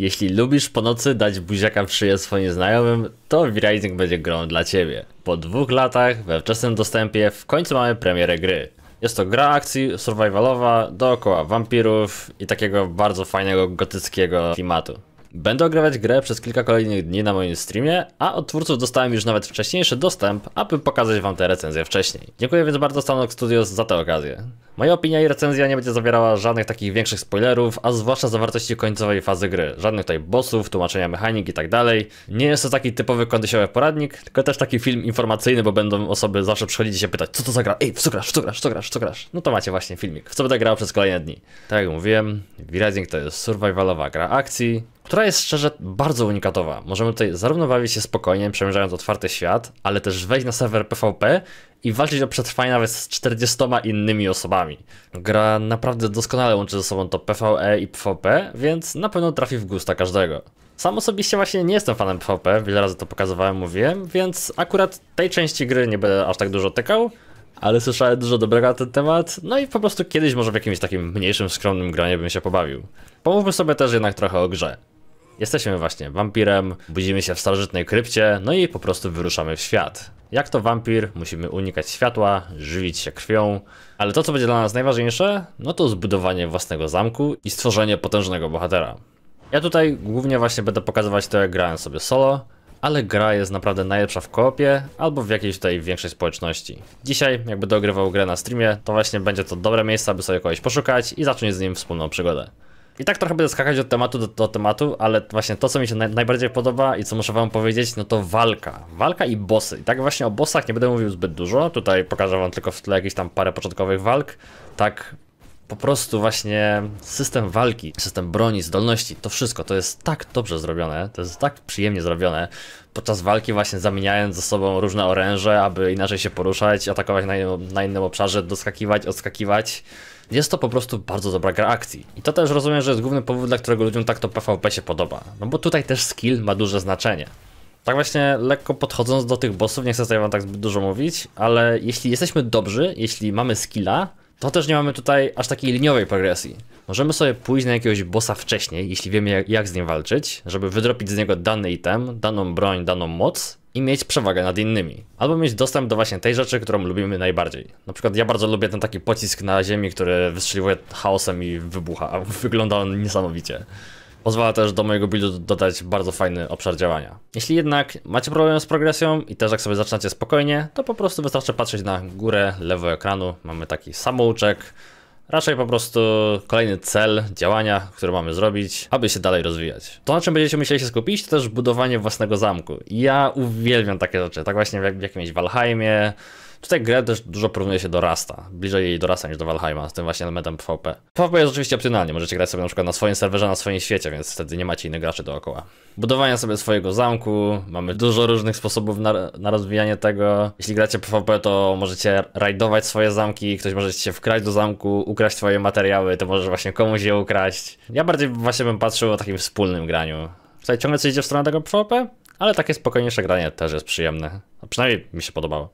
Jeśli lubisz po nocy dać buziaka w szyję swoim znajomym, to V-Rising będzie grą dla ciebie. Po dwóch latach, we wczesnym dostępie, w końcu mamy premierę gry. Jest to gra akcji survivalowa dookoła wampirów i takiego bardzo fajnego gotyckiego klimatu. Będę ogrywać grę przez kilka kolejnych dni na moim streamie, a od twórców dostałem już nawet wcześniejszy dostęp, aby pokazać wam tę recenzję wcześniej. Dziękuję więc bardzo Stanok Studios za tę okazję. Moja opinia i recenzja nie będzie zawierała żadnych takich większych spoilerów, a zwłaszcza zawartości końcowej fazy gry. Żadnych tutaj bossów, tłumaczenia mechanik i tak dalej. Nie jest to taki typowy kondysiowy poradnik, tylko też taki film informacyjny, bo będą osoby zawsze przychodzić i się pytać, co to zagra. Ej, w co grasz, w co grasz, w co grasz, w co grasz? No to macie właśnie filmik, w co będę grał przez kolejne dni. Tak jak mówiłem, V-Rising to jest survivalowa gra akcji, która jest szczerze bardzo unikatowa. Możemy tutaj zarówno bawić się spokojnie, przemierzając otwarty świat, ale też wejść na serwer PvP i walczyć o przetrwanie nawet z 40 innymi osobami. Gra naprawdę doskonale łączy ze sobą to PvE i PvP, więc na pewno trafi w gusta każdego. Sam osobiście właśnie nie jestem fanem PvP, wiele razy to pokazywałem, mówiłem, więc akurat tej części gry nie będę aż tak dużo tykał, ale słyszałem dużo dobrego na ten temat, no i po prostu kiedyś może w jakimś takim mniejszym, skromnym granie bym się pobawił. Pomówmy sobie też jednak trochę o grze. Jesteśmy właśnie wampirem, budzimy się w starożytnej krypcie, no i po prostu wyruszamy w świat. Jak to wampir, musimy unikać światła, żywić się krwią, ale to co będzie dla nas najważniejsze, no to zbudowanie własnego zamku i stworzenie potężnego bohatera. Ja tutaj głównie właśnie będę pokazywać to jak grałem sobie solo, ale gra jest naprawdę najlepsza w koopie albo w jakiejś tutaj większej społeczności. Dzisiaj, jak będę ogrywał grę na streamie, to właśnie będzie to dobre miejsce, aby sobie kogoś poszukać i zacząć z nim wspólną przygodę. I tak trochę będę skakać od tematu do, do tematu, ale właśnie to, co mi się najbardziej podoba i co muszę wam powiedzieć, no to walka. Walka i bossy. I tak właśnie o bossach nie będę mówił zbyt dużo, tutaj pokażę wam tylko w tle jakieś tam parę początkowych walk. Tak po prostu właśnie system walki, system broni, zdolności, to wszystko to jest tak dobrze zrobione, to jest tak przyjemnie zrobione podczas walki właśnie zamieniając ze sobą różne oręże, aby inaczej się poruszać, atakować na innym, na innym obszarze, doskakiwać, odskakiwać. Jest to po prostu bardzo dobra gra akcji. I to też rozumiem, że jest główny powód, dla którego ludziom tak to PvP się podoba. No bo tutaj też skill ma duże znaczenie. Tak właśnie lekko podchodząc do tych bossów, nie chcę tutaj wam tak zbyt dużo mówić, ale jeśli jesteśmy dobrzy, jeśli mamy skilla, to też nie mamy tutaj aż takiej liniowej progresji. Możemy sobie pójść na jakiegoś bossa wcześniej, jeśli wiemy jak, jak z nim walczyć, żeby wydropić z niego dany item, daną broń, daną moc i mieć przewagę nad innymi. Albo mieć dostęp do właśnie tej rzeczy, którą lubimy najbardziej. Na przykład ja bardzo lubię ten taki pocisk na ziemi, który wystrzeliwuje chaosem i wybucha, a wygląda on niesamowicie. Pozwala też do mojego buildu dodać bardzo fajny obszar działania. Jeśli jednak macie problem z progresją i też jak sobie zaczynacie spokojnie, to po prostu wystarczy patrzeć na górę, lewo ekranu. Mamy taki samouczek, raczej po prostu kolejny cel działania, który mamy zrobić, aby się dalej rozwijać. To na czym będziecie musieli się skupić, to też budowanie własnego zamku. Ja uwielbiam takie rzeczy, tak właśnie jak w jakimś Valheimie, Tutaj grę też dużo porównuje się do Rasta, bliżej jej do Rasta niż do Valheima, z tym właśnie elementem PvP. PvP jest oczywiście opcjonalnie, możecie grać sobie na przykład na swoim serwerze, na swoim świecie, więc wtedy nie macie innych graczy dookoła. Budowanie sobie swojego zamku, mamy dużo różnych sposobów na, na rozwijanie tego. Jeśli gracie PvP, to możecie rajdować swoje zamki, ktoś może się wkraść do zamku, ukraść swoje materiały, to może właśnie komuś je ukraść. Ja bardziej właśnie bym patrzył o takim wspólnym graniu. Tutaj ciągle coś idzie w stronę tego PvP, ale takie spokojniejsze granie też jest przyjemne. A przynajmniej mi się podobało.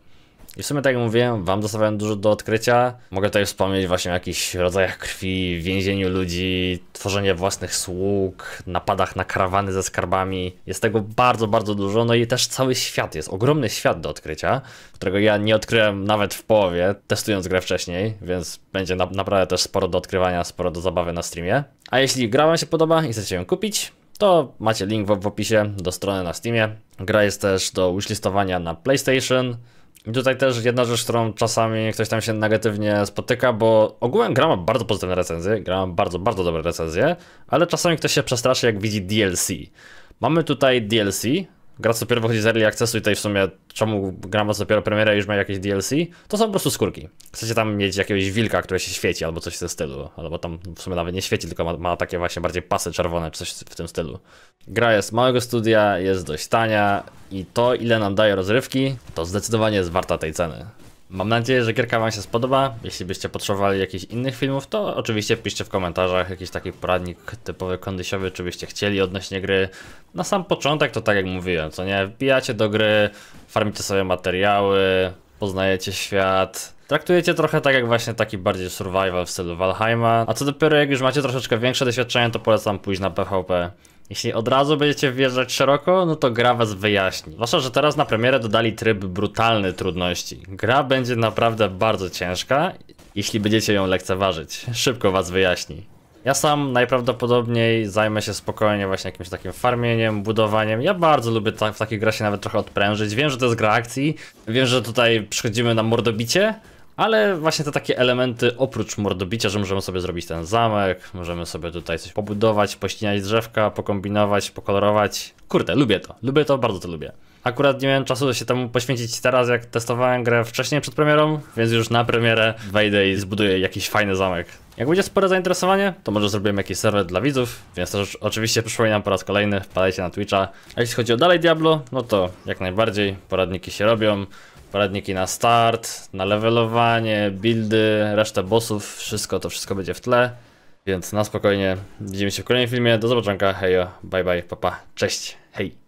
I w sumie, tak jak mówiłem, wam zostawiam dużo do odkrycia. Mogę tutaj wspomnieć właśnie o jakichś rodzajach krwi, więzieniu ludzi, tworzenie własnych sług, napadach na karawany ze skarbami. Jest tego bardzo, bardzo dużo, no i też cały świat jest, ogromny świat do odkrycia, którego ja nie odkryłem nawet w połowie, testując grę wcześniej, więc będzie na naprawdę też sporo do odkrywania, sporo do zabawy na streamie. A jeśli gra wam się podoba i chcecie ją kupić, to macie link w, opisie do strony na Steamie. Gra jest też do wishlistowania na PlayStation, Tutaj też jedna rzecz, którą czasami ktoś tam się negatywnie spotyka, bo ogółem gra ma bardzo pozytywne recenzje, gra ma bardzo, bardzo dobre recenzje, ale czasami ktoś się przestraszy jak widzi DLC. Mamy tutaj DLC, gra co dopiero wychodzi z Early Accessu i tutaj w sumie czemu gra ma dopiero premierę i już ma jakieś DLC, to są po prostu skórki. Chcecie tam mieć jakiegoś wilka, który się świeci albo coś w tym stylu, albo tam w sumie nawet nie świeci, tylko ma, ma takie właśnie bardziej pasy czerwone czy coś w tym stylu. Gra jest małego studia, jest dość tania i to ile nam daje rozrywki, to zdecydowanie jest warta tej ceny. Mam nadzieję, że gierka Wam się spodoba. Jeśli byście potrzebowali jakichś innych filmów, to oczywiście piszcie w komentarzach jakiś taki poradnik typowy kondysiowy, czy byście chcieli odnośnie gry. Na sam początek to tak jak mówiłem, co nie? Wbijacie do gry, farmicie sobie materiały, poznajecie świat, Traktujecie trochę tak jak właśnie taki bardziej survival w stylu Valheima, a co dopiero jak już macie troszeczkę większe doświadczenie, to polecam pójść na PvP. Jeśli od razu będziecie wjeżdżać szeroko, no to gra was wyjaśni. Zwłaszcza, że teraz na premierę dodali tryb brutalny trudności. Gra będzie naprawdę bardzo ciężka, jeśli będziecie ją lekceważyć. Szybko was wyjaśni. Ja sam najprawdopodobniej zajmę się spokojnie właśnie jakimś takim farmieniem, budowaniem. Ja bardzo lubię ta w takich grze się nawet trochę odprężyć. Wiem, że to jest gra akcji, wiem, że tutaj przychodzimy na mordobicie, ale właśnie te takie elementy oprócz mordobicia, że możemy sobie zrobić ten zamek, możemy sobie tutaj coś pobudować, pościnać drzewka, pokombinować, pokolorować. Kurde, lubię to, lubię to, bardzo to lubię. Akurat nie miałem czasu się temu poświęcić teraz, jak testowałem grę wcześniej przed premierą, więc już na premierę wejdę i zbuduję jakiś fajny zamek. Jak będzie spore zainteresowanie, to może zrobimy jakiś serwer dla widzów, więc też oczywiście przypominam po raz kolejny, wpadajcie na Twitcha. A jeśli chodzi o dalej Diablo, no to jak najbardziej, poradniki się robią poradniki na start, na levelowanie, buildy, resztę bossów, wszystko to wszystko będzie w tle. Więc na spokojnie, widzimy się w kolejnym filmie, do zobaczenia, hejo, bye bye, papa, cześć, hej!